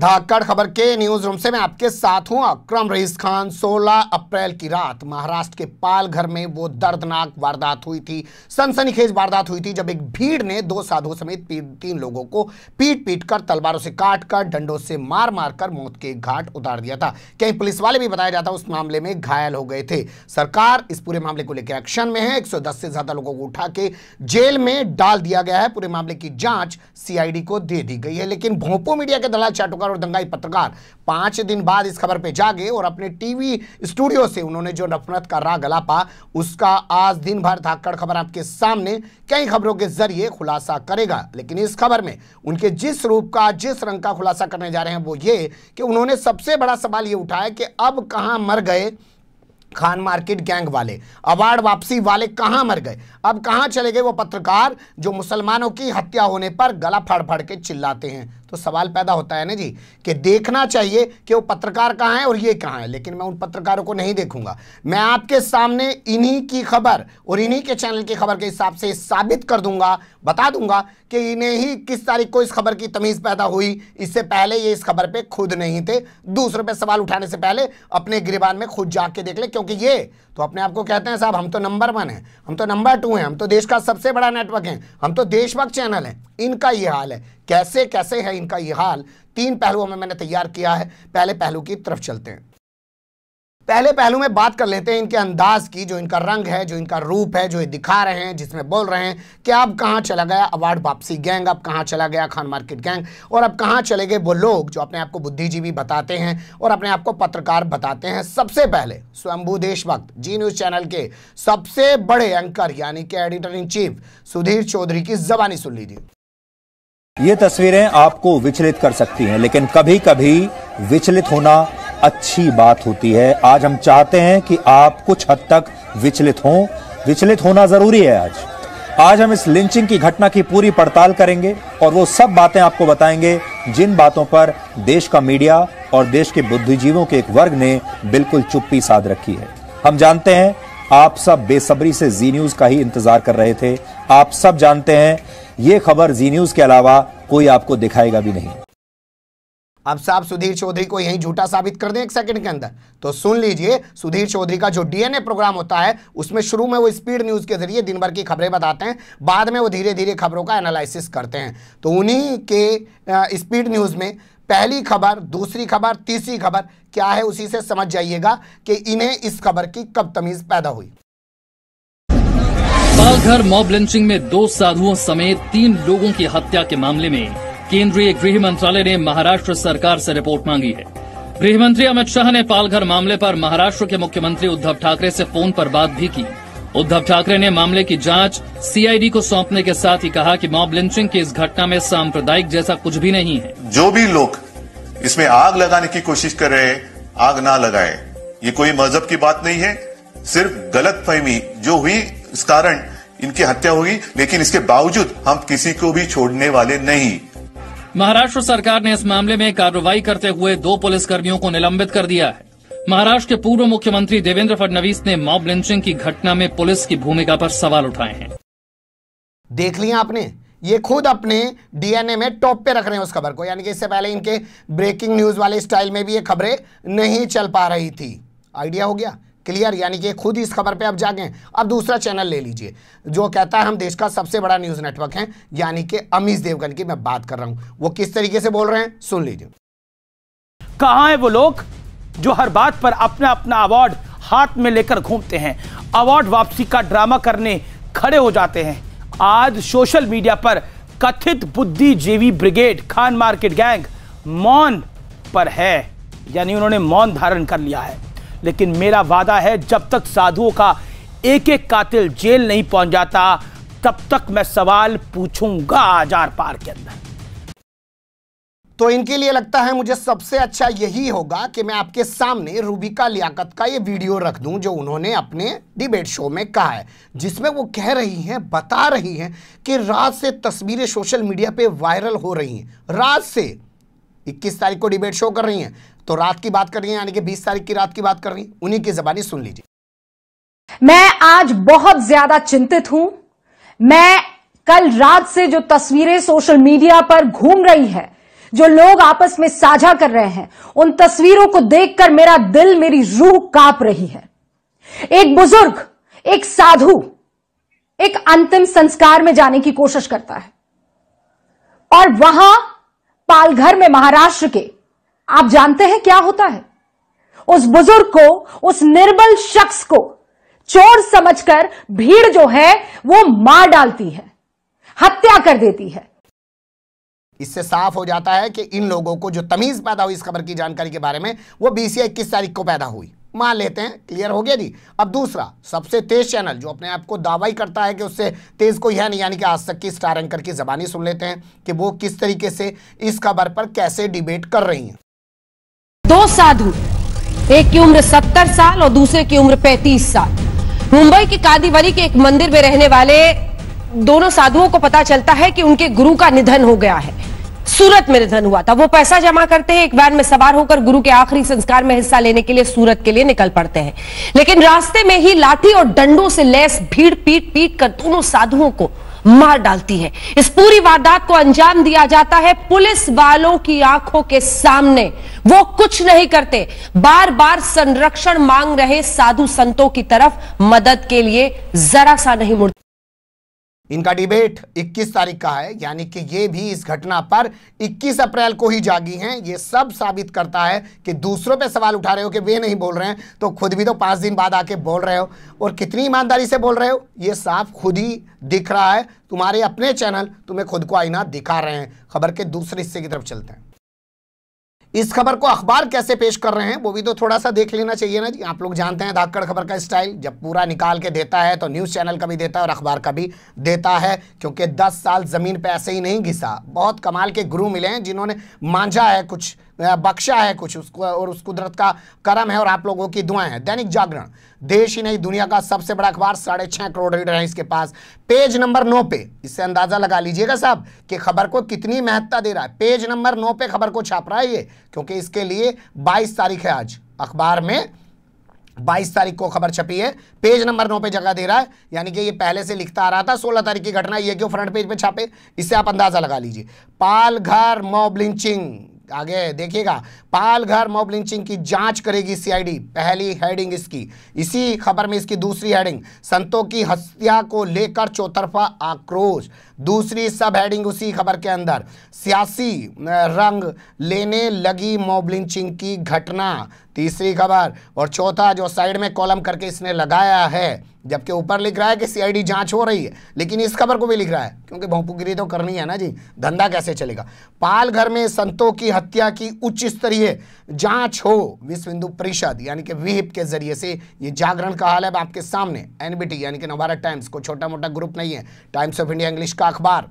धाकड़ खबर के news room से मैं आपके साथ हूं अक्रम रईस खान 16 अप्रैल की रात महाराष्ट्र के पालघर में वो दर्दनाक वारदात हुई थी सनसनीखेज वारदात हुई थी जब एक भीड़ ने दो साधु समेत तीन लोगों को पीट पीट कर तलवारों से काट कर डंडों से मार मार कर मौत के घाट उतार दिया था कई पुलिस वाले भी बताया जाता उस मामले में घायल हो गए थे सरकार इस पूरे मामले को लेकर एक्शन में है एक से ज्यादा लोगों को उठा के जेल में डाल दिया गया है पूरे मामले की जांच सीआईडी को दे दी गई है लेकिन भोपो मीडिया के दलाल चाटों पत्रकार और दंगाई पत्रकार पांच दिन बाद इस खबर पे जागे और अपने टीवी स्टूडियो से उन्होंने जो नफरत का राग अलापा उसका आज दिन भर धाकड़ खबर आपके सामने कई खबरों के जरिए खुलासा करेगा लेकिन इस खबर में उनके जिस रूप का जिस रंग का खुलासा करने जा रहे हैं वो ये कि उन्होंने सबसे बड़ा सवाल ये उठाया कि अब कहाँ मर गए खान मार्केट गैंग वाले अवार्ड वापसी वाले कहां मर गए अब कहां चले गए वो पत्रकार जो मुसलमानों की हत्या होने पर गला फाड़ फाड़ के चिल्लाते हैं तो सवाल पैदा होता है ना जी कि देखना चाहिए कि वो पत्रकार कहाँ है और ये कहाँ है लेकिन मैं उन पत्रकारों को नहीं देखूंगा मैं आपके सामने इन्हीं की खबर और इन्हीं के चैनल की खबर के हिसाब से साबित कर दूंगा बता दूंगा कि इन्हें ही किस तारीख को इस खबर की तमीज़ पैदा हुई इससे पहले ये इस खबर पर खुद नहीं थे दूसरों पर सवाल उठाने से पहले अपने गिरबान में खुद जाके देख ले क्योंकि ये तो अपने आप को कहते हैं साहब हम तो नंबर वन हैं हम तो नंबर टू हैं हम तो देश का सबसे बड़ा नेटवर्क है हम तो देशभक्त चैनल है इनका ये हाल है कैसे कैसे है इनका ये हाल तीन पहलुओं में मैंने तैयार किया है पहले पहलू की तरफ चलते हैं पहले पहलू में बात कर लेते हैं इनके अंदाज की जो इनका रंग है जो इनका रूप है जो ये दिखा रहे हैं जिसमें बोल रहे हैं कि अब कहाँ चला गया अवार्ड वापसी गैंग अब कहाँ चला गया खान मार्केट गैंग और अब कहाँ चले गए वो लोग जो अपने आप को बुद्धिजीवी बताते हैं और अपने आप को पत्रकार बताते हैं सबसे पहले स्वयंभू देशभक्त जी न्यूज़ चैनल के सबसे बड़े एंकर यानी कि editor in chief Sudhir Chaudhary की जबानी सुन लीजिए ये तस्वीरें आपको विचलित कर सकती हैं लेकिन कभी कभी विचलित होना अच्छी बात होती है आज हम चाहते हैं कि आप कुछ हद तक विचलित हों विचलित होना जरूरी है आज आज हम इस लिंचिंग की घटना की पूरी पड़ताल करेंगे और वो सब बातें आपको बताएंगे जिन बातों पर देश का मीडिया और देश के बुद्धिजीवों के एक वर्ग ने बिल्कुल चुप्पी साध रखी है हम जानते हैं आप सब बेसब्री से जी न्यूज का ही इंतजार कर रहे थे आप सब जानते हैं ये खबर जी न्यूज़ के अलावा कोई आपको दिखाएगा भी नहीं अब साहब सुधीर चौधरी को यही झूठा साबित कर दें एक सेकंड के अंदर तो सुन लीजिए सुधीर चौधरी का जो डीएनए प्रोग्राम होता है उसमें शुरू में वो स्पीड न्यूज़ के जरिए दिन भर की खबरें बताते हैं बाद में वो धीरे धीरे खबरों का एनालिसिस करते हैं तो उन्हीं के स्पीड न्यूज़ में पहली खबर दूसरी खबर तीसरी खबर क्या है उसी से समझ जाइएगा कि इन्हें इस खबर की कब तमीज़ पैदा हुई पालघर मॉब लिंचिंग में दो साधुओं समेत तीन लोगों की हत्या के मामले में केंद्रीय गृह मंत्रालय ने महाराष्ट्र सरकार से रिपोर्ट मांगी है गृह मंत्री अमित शाह ने पालघर मामले पर महाराष्ट्र के मुख्यमंत्री उद्धव ठाकरे से फोन पर बात भी की उद्धव ठाकरे ने मामले की जांच सीआईडी को सौंपने के साथ ही कहा कि मॉब लिंचिंग की इस घटना में सांप्रदायिक जैसा कुछ भी नहीं है जो भी लोग इसमें आग लगाने की कोशिश कर रहे हैं आग ना लगाए ये कोई मजहब की बात नहीं है सिर्फ गलत फहमी जो हुई इस कारण इनकी हत्या होगी लेकिन इसके बावजूद हम किसी को भी छोड़ने वाले नहीं महाराष्ट्र सरकार ने इस मामले में कार्रवाई करते हुए दो पुलिस कर्मियों को निलंबित कर दिया है महाराष्ट्र के पूर्व मुख्यमंत्री देवेंद्र फडणवीस ने मॉब लिंचिंग की घटना में पुलिस की भूमिका पर सवाल उठाए हैं देख लिया आपने ये खुद अपने डीएनए में टॉप पे रख रहे हैं उस खबर को यानी कि इससे पहले इनके ब्रेकिंग न्यूज वाले स्टाइल में भी ये खबरें नहीं चल पा रही थी आइडिया हो गया क्लियर यानी कि खुद ही इस खबर पे आप जागें अब दूसरा चैनल ले लीजिए जो कहता है हम देश का सबसे बड़ा न्यूज़ नेटवर्क है यानी कि अमीश देवगन की मैं बात कर रहा हूँ वो किस तरीके से बोल रहे हैं सुन लीजिए कहा है वो लोग जो हर बात पर अपना अपना अवार्ड हाथ में लेकर घूमते हैं अवार्ड वापसी का ड्रामा करने खड़े हो जाते हैं आज सोशल मीडिया पर कथित बुद्धिजीवी ब्रिगेड खान मार्केट गैंग मौन पर है यानी उन्होंने मौन धारण कर लिया है लेकिन मेरा वादा है जब तक साधुओं का एक एक कातिल जेल नहीं पहुंच जाता तब तक मैं सवाल पूछूंगा आजार पार के अंदर तो इनके लिए लगता है मुझे सबसे अच्छा यही होगा कि मैं आपके सामने रूबिका लियाकत का ये वीडियो रख दूं जो उन्होंने अपने डिबेट शो में कहा है जिसमें वो कह रही हैं बता रही हैं कि रात से तस्वीरें सोशल मीडिया पे वायरल हो रही हैं रात से 21 तारीख को डिबेट शो कर रही हैं तो रात की बात कर रही है यानी कि बीस तारीख की रात की बात कर रही उन्हीं की जबानी सुन लीजिए मैं आज बहुत ज्यादा चिंतित हूं मैं कल रात से जो तस्वीरें सोशल मीडिया पर घूम रही है जो लोग आपस में साझा कर रहे हैं उन तस्वीरों को देखकर मेरा दिल मेरी रूह कांप रही है एक बुजुर्ग एक साधु एक अंतिम संस्कार में जाने की कोशिश करता है और वहां पालघर में महाराष्ट्र के आप जानते हैं क्या होता है उस बुजुर्ग को उस निर्बल शख्स को चोर समझकर भीड़ जो है वो मार डालती है हत्या कर देती है इससे साफ हो जाता है कि इन लोगों को जो तमीज पैदा हुई इस खबर की जानकारी के बारे में वो बीस इक्कीस तारीख को पैदा हुई मान लेते हैं क्लियर हो गया जी अब दूसरा सबसे तेज चैनल जो अपने आप को दावा ही करता है कि उससे तेज कोई है नहीं यानी कि आज तक की स्टार एंकर की जबानी सुन लेते हैं कि वो किस तरीके से इस खबर पर कैसे डिबेट कर रही हैं दो साधु एक की उम्र सत्तर साल और दूसरे की उम्र पैंतीस साल मुंबई के कादीवली के एक मंदिर में रहने वाले दोनों साधुओं को पता चलता है कि उनके गुरु का निधन हो गया है सूरत में निधन हुआ था वो पैसा जमा करते हैं एक वैन में सवार होकर गुरु के आखिरी संस्कार में हिस्सा लेने के लिए सूरत के लिए निकल पड़ते हैं लेकिन रास्ते में ही लाठी और डंडों से लैस भीड़ पीट पीट कर दोनों साधुओं को मार डालती है इस पूरी वारदात को अंजाम दिया जाता है पुलिस वालों की आंखों के सामने वो कुछ नहीं करते बार बार संरक्षण मांग रहे साधु संतों की तरफ मदद के लिए जरा सा नहीं मुड़ते इनका डिबेट 21 तारीख का है यानी कि ये भी इस घटना पर 21 अप्रैल को ही जागी हैं ये सब साबित करता है कि दूसरों पे सवाल उठा रहे हो कि वे नहीं बोल रहे हैं तो खुद भी तो पाँच दिन बाद आके बोल रहे हो और कितनी ईमानदारी से बोल रहे हो ये साफ खुद ही दिख रहा है तुम्हारे अपने चैनल तुम्हें खुद को आईना दिखा रहे हैं खबर के दूसरे हिस्से की तरफ चलते हैं इस खबर को अखबार कैसे पेश कर रहे हैं वो भी तो थोड़ा सा देख लेना चाहिए ना जी आप लोग जानते हैं धाकड़ खबर का स्टाइल जब पूरा निकाल के देता है तो न्यूज़ चैनल का भी देता है और अखबार का भी देता है क्योंकि दस साल ज़मीन पे ऐसे ही नहीं घिसा बहुत कमाल के गुरु मिले हैं जिन्होंने मांझा है कुछ बख्शा है कुछ उसको और उस कुदरत का करम है और आप लोगों की दुआएं हैं दैनिक जागरण देश ही नहीं दुनिया का सबसे बड़ा अखबार साढ़े छह करोड़ रीडर है इसके पास पेज नंबर नौ पे इससे अंदाज़ा लगा लीजिएगा साहब कि खबर को कितनी महत्ता दे रहा है पेज नंबर नौ पे खबर को छाप रहा है ये क्योंकि इसके लिए बाईस तारीख है आज अखबार में बाईस तारीख को खबर छपी है पेज नंबर नौ पे जगह दे रहा है यानी कि ये पहले से लिखता आ रहा था सोलह तारीख की घटना ये क्यों फ्रंट पेज पे छापे इससे आप अंदाज़ा लगा लीजिए पालघर मॉब लिंचिंग आगे देखिएगा पालघर मॉब लिंचिंग की जांच करेगी सीआईडी पहली हेडिंग इसकी इसी खबर में इसकी दूसरी हेडिंग संतों की हत्या को लेकर चौतरफा आक्रोश दूसरी सब हेडिंग उसी खबर के अंदर सियासी रंग लेने लगी मॉब लिंचिंग की घटना तीसरी खबर और चौथा जो साइड में कॉलम करके इसने लगाया है जबकि ऊपर लिख रहा है कि सीआईडी जांच हो रही है लेकिन इस खबर को भी लिख रहा है क्योंकि भोंपूगिरी तो करनी है ना जी धंधा कैसे चलेगा पालघर में संतों की हत्या की उच्च स्तरीय जांच हो विश्व हिंदू परिषद यानी कि विहिप के जरिए से ये जागरण का हाल है आपके सामने एनबीटी यानी कि नवारा टाइम्स को छोटा मोटा ग्रुप नहीं है टाइम्स ऑफ इंडिया इंग्लिश का अखबार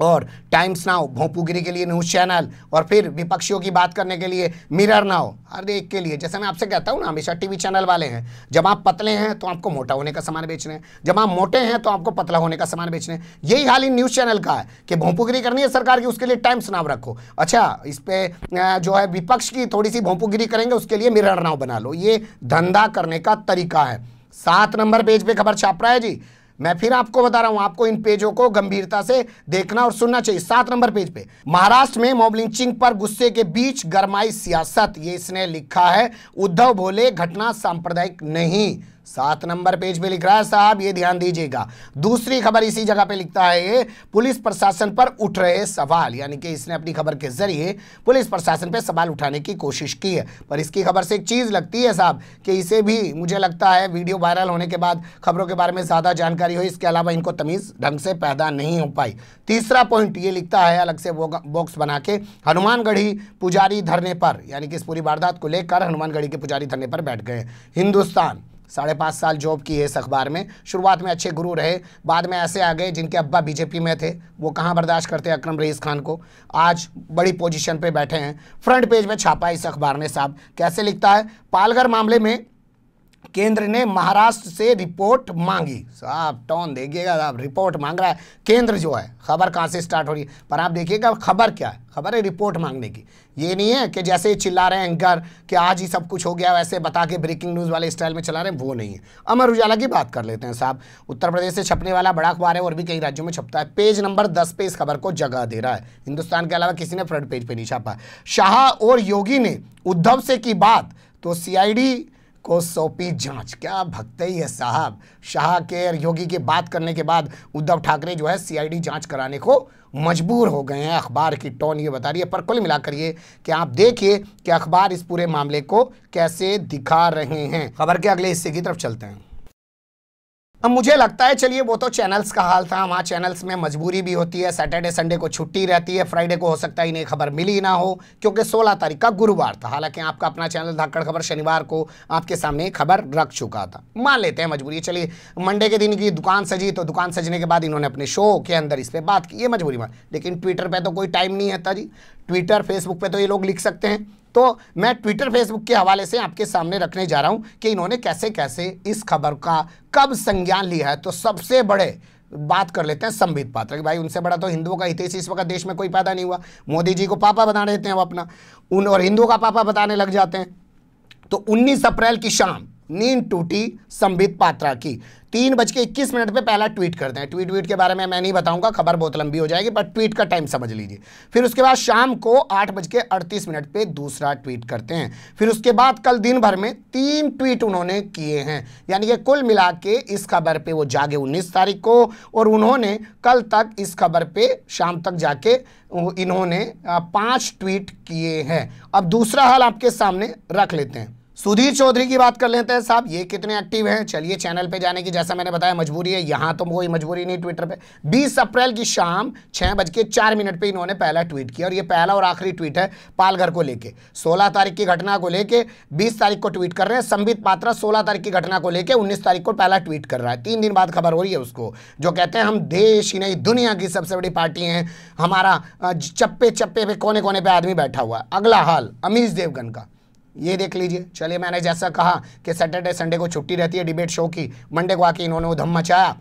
और टाइम्स नाउ भोंपूगिरी के लिए न्यूज़ चैनल और फिर विपक्षियों की बात करने के लिए मिरर नाउ हर एक के लिए जैसे मैं आपसे कहता हूँ ना हमेशा टीवी चैनल वाले हैं जब आप पतले हैं तो आपको मोटा होने का सामान बेच रहे हैं जब आप मोटे हैं तो आपको पतला होने का सामान बेच रहे हैं यही हाल ही न्यूज़ चैनल का है कि भोंपूगिरी करनी है सरकार की उसके लिए टाइम्स नाव रखो अच्छा इस पर जो है विपक्ष की थोड़ी सी भोंपूगिरी करेंगे उसके लिए मिरर नाव बना लो ये धंधा करने का तरीका है सात नंबर पेज पर खबर छाप रहा है जी मैं फिर आपको बता रहा हूं आपको इन पेजों को गंभीरता से देखना और सुनना चाहिए सात नंबर पेज पे महाराष्ट्र में मोबलिंचिंग पर गुस्से के बीच गरमाई सियासत ये इसने लिखा है उद्धव भोले घटना सांप्रदायिक नहीं सात नंबर पेज पे लिख रहा है साहब ये ध्यान दीजिएगा दूसरी खबर इसी जगह पे लिखता है ये पुलिस प्रशासन पर उठ रहे सवाल यानी कि इसने अपनी खबर के जरिए पुलिस प्रशासन पे सवाल उठाने की कोशिश की है पर इसकी खबर से एक चीज़ लगती है साहब कि इसे भी मुझे लगता है वीडियो वायरल होने के बाद खबरों के बारे में ज़्यादा जानकारी हुई इसके अलावा इनको तमीज़ ढंग से पैदा नहीं हो पाई तीसरा पॉइंट ये लिखता है अलग से बॉक्स बना के हनुमानगढ़ी पुजारी धरने पर यानी कि इस पूरी वारदात को लेकर हनुमानगढ़ी के पुजारी धरने पर बैठ गए हिंदुस्तान साढ़े पाँच साल जॉब की है इस अखबार में शुरुआत में अच्छे गुरु रहे बाद में ऐसे आ गए जिनके अब्बा बीजेपी में थे वो कहाँ बर्दाश्त करते अकरम रईस खान को आज बड़ी पोजीशन पे बैठे हैं फ्रंट पेज में छापा इस अखबार ने साहब कैसे लिखता है पालघर मामले में केंद्र ने महाराष्ट्र से रिपोर्ट मांगी साहब टोन देखिएगा आप रिपोर्ट मांग रहा है केंद्र जो है खबर कहाँ से स्टार्ट हो रही है पर आप देखिएगा खबर क्या है खबर है रिपोर्ट मांगने की ये नहीं है कि जैसे चिल्ला रहे हैं एंकर कि आज ही सब कुछ हो गया वैसे बता के ब्रेकिंग न्यूज़ वाले स्टाइल में चला रहे हैं वो नहीं है अमर उजाला की बात कर लेते हैं साहब उत्तर प्रदेश से छपने वाला बड़ा अखबार है और भी कई राज्यों में छपता है पेज नंबर दस पे इस खबर को जगह दे रहा है हिंदुस्तान के अलावा किसी ने फ्रंट पेज पर नहीं छापा शाह और योगी ने उद्धव से की बात तो सी को सौंपी जांच क्या भक्त ही है साहब शाह के और योगी की बात करने के बाद उद्धव ठाकरे जो है सीआईडी जांच कराने को मजबूर हो गए हैं अखबार की टोन ये बता रही है पर कुल मिलाकर ये कि आप देखिए कि अखबार इस पूरे मामले को कैसे दिखा रहे हैं खबर के अगले हिस्से की तरफ चलते हैं अब मुझे लगता है चलिए वो तो चैनल्स का हाल था वहाँ चैनल्स में मजबूरी भी होती है सैटरडे संडे को छुट्टी रहती है फ्राइडे को हो सकता है इन्हें खबर मिली ना हो क्योंकि 16 तारीख का गुरुवार था हालांकि आपका अपना चैनल धाकड़ खबर शनिवार को आपके सामने खबर रख चुका था मान लेते हैं मजबूरी चलिए मंडे के दिन की दुकान सजी तो दुकान सजने के बाद इन्होंने अपने शो के अंदर इस पर बात की ये मजबूरी मान लेकिन ट्विटर पर तो कोई टाइम नहीं है जी ट्विटर फेसबुक पे तो ये लोग लिख सकते हैं तो मैं ट्विटर फेसबुक के हवाले से आपके सामने रखने जा रहा हूँ कि इन्होंने कैसे कैसे इस खबर का कब संज्ञान लिया है तो सबसे बड़े बात कर लेते हैं संबित पात्र कि भाई उनसे बड़ा तो हिंदुओं का इतिहास इस वक्त देश में कोई पैदा नहीं हुआ मोदी जी को पापा बना देते हैं वो अपना उन और हिंदुओं का पापा बताने लग जाते हैं तो 19 अप्रैल की शाम नींद टूटी संबित पात्रा की तीन बज के इक्कीस मिनट पे पहला ट्वीट करते हैं ट्वीट वीट के बारे में मैं नहीं बताऊंगा खबर बहुत लंबी हो जाएगी पर ट्वीट का टाइम समझ लीजिए फिर उसके बाद शाम को आठ बज के अड़तीस मिनट पे दूसरा ट्वीट करते हैं फिर उसके बाद कल दिन भर में तीन ट्वीट उन्होंने किए हैं यानी कि कुल मिला के इस खबर पर वो जागे उन्नीस तारीख को और उन्होंने कल तक इस खबर पर शाम तक जाके इन्होंने पाँच ट्वीट किए हैं अब दूसरा हाल आपके सामने रख लेते हैं सुधीर चौधरी की बात कर लेते हैं साहब ये कितने एक्टिव हैं चलिए चैनल पे जाने की जैसा मैंने बताया मजबूरी है यहाँ तो कोई मजबूरी नहीं ट्विटर पे 20 अप्रैल की शाम छः बज के चार मिनट पे इन्होंने पहला ट्वीट किया और ये पहला और आखिरी ट्वीट है पालघर को लेके 16 तारीख की घटना को लेके 20 तारीख को ट्वीट कर रहे हैं संबित पात्रा सोलह तारीख की घटना को लेकर उन्नीस तारीख को पहला ट्वीट कर रहा है तीन दिन बाद खबर हो रही है उसको जो कहते हैं हम देश ही नहीं दुनिया की सबसे बड़ी पार्टी हैं हमारा चप्पे चप्पे पे कोने कोने पर आदमी बैठा हुआ है अगला हाल अमीश देवगन का ये देख लीजिए चलिए मैंने जैसा कहा कि सैटरडे संडे को छुट्टी रहती है डिबेट शो की मंडे को आके इन्होंने वो धम मचाया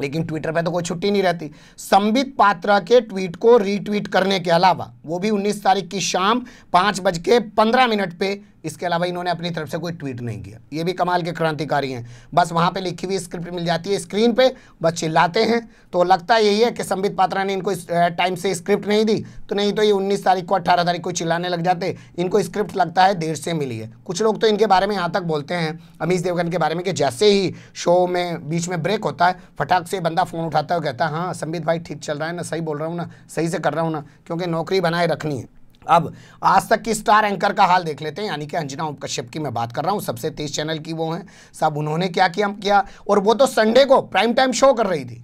लेकिन ट्विटर पे तो कोई छुट्टी नहीं रहती संबित पात्रा के ट्वीट को रीट्वीट करने के अलावा वो भी 19 तारीख की शाम पाँच बज के पंद्रह मिनट पे इसके अलावा इन्होंने अपनी तरफ से कोई ट्वीट नहीं किया ये भी कमाल के क्रांतिकारी हैं बस वहाँ पे लिखी हुई स्क्रिप्ट मिल जाती है स्क्रीन पे बस चिल्लाते हैं तो लगता यही है कि संबित पात्रा ने इनको टाइम से स्क्रिप्ट नहीं दी तो नहीं तो ये उन्नीस तारीख को अट्ठारह तारीख को चिल्लाने लग जाते इनको स्क्रिप्ट लगता है देर से मिली है कुछ लोग तो इनके बारे में यहाँ तक बोलते हैं अमीश देवगन के बारे में कि जैसे ही शो में बीच में ब्रेक होता है फटाक से बंदा फ़ोन उठाता है और कहता है हाँ संबित भाई ठीक चल रहा है ना सही बोल रहा हूँ ना सही से कर रहा हूँ ना क्योंकि नौकरी बना बनाए रखनी है अब आज तक की स्टार एंकर का हाल देख लेते हैं यानी कि अंजना उपकश्यप की मैं बात कर रहा हूं सबसे तेज चैनल की वो हैं सब उन्होंने क्या किया किया और वो तो संडे को प्राइम टाइम शो कर रही थी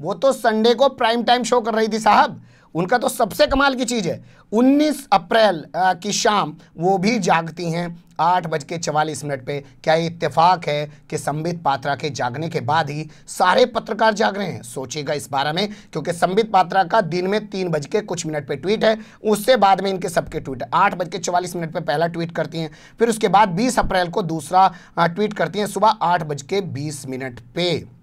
वो तो संडे को प्राइम टाइम शो कर रही थी साहब उनका तो सबसे कमाल की चीज़ है 19 अप्रैल की शाम वो भी जागती हैं आठ बज के चवालीस मिनट पर क्या ये इत्तेफाक है कि संबित पात्रा के जागने के बाद ही सारे पत्रकार जाग रहे हैं सोचिएगा इस बारे में क्योंकि संबित पात्रा का दिन में तीन बज के कुछ मिनट पर ट्वीट है उससे बाद में इनके सबके ट्वीट आठ बज के चवालीस मिनट पर पहला ट्वीट करती हैं फिर उसके बाद बीस अप्रैल को दूसरा ट्वीट करती हैं सुबह आठ बज के बीस मिनट पर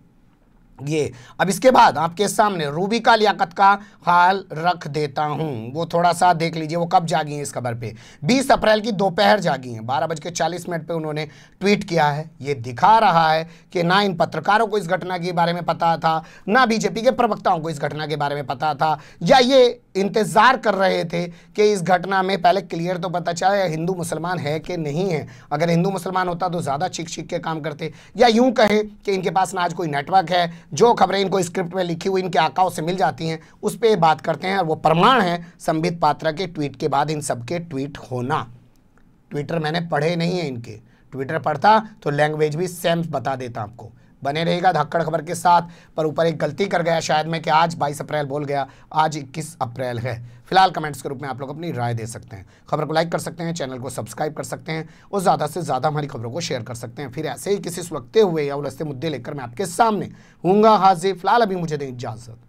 ये अब इसके बाद आपके सामने रूबी का लियाकत का हाल रख देता हूँ वो थोड़ा सा देख लीजिए वो कब जागी हैं इस खबर पे 20 अप्रैल की दोपहर जागी हैं बारह बज के चालीस मिनट पर उन्होंने ट्वीट किया है ये दिखा रहा है कि ना इन पत्रकारों को इस घटना के बारे में पता था ना बीजेपी के प्रवक्ताओं को इस घटना के बारे में पता था या ये इंतज़ार कर रहे थे कि इस घटना में पहले क्लियर तो पता चला हिंदू मुसलमान है कि नहीं है अगर हिंदू मुसलमान होता तो ज़्यादा चीख चीख के काम करते या यूँ कहें कि इनके पास ना आज कोई नेटवर्क है जो खबरें इनको स्क्रिप्ट में लिखी हुई इनके आकाओं से मिल जाती हैं उस पर बात करते हैं और वो प्रमाण है संबित पात्रा के ट्वीट के बाद इन सबके ट्वीट होना ट्विटर मैंने पढ़े नहीं हैं इनके ट्विटर पढ़ता तो लैंग्वेज भी सेम बता देता आपको बने रहेगा धक्कड़ खबर के साथ पर ऊपर एक गलती कर गया शायद मैं कि आज 22 अप्रैल बोल गया आज 21 अप्रैल है फिलहाल कमेंट्स के रूप में आप लोग अपनी राय दे सकते हैं खबर को लाइक कर सकते हैं चैनल को सब्सक्राइब कर सकते हैं और ज़्यादा से ज़्यादा हमारी खबरों को शेयर कर सकते हैं फिर ऐसे ही किसी सुलगते हुए या उलझते मुद्दे लेकर मैं आपके सामने हूँगा हाजिर फिलहाल अभी मुझे दें इजाज़त